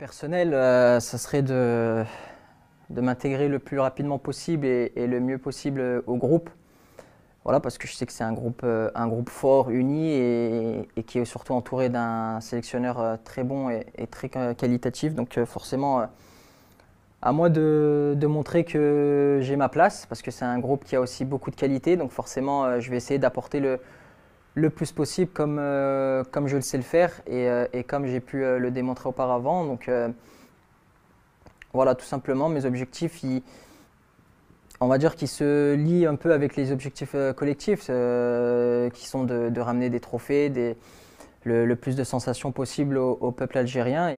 Personnel, euh, ça serait de, de m'intégrer le plus rapidement possible et, le mieux possible au groupe. Voilà, parce que je sais que c'est un groupe, euh, un groupe fort, uni et, qui est surtout entouré d'un sélectionneur euh, très bon et, très qualitatif. Donc forcément, à moi de montrer que j'ai ma place, parce que c'est un groupe qui a aussi beaucoup de qualité. Donc forcément, je vais essayer d'apporter le, le plus possible comme, euh, comme je le sais le faire et, euh, comme j'ai pu euh, le démontrer auparavant. Donc voilà, tout simplement, mes objectifs, on va dire qu'ils se lient un peu avec les objectifs collectifs, qui sont de, ramener des trophées, des, le, plus de sensations possible au peuple algérien.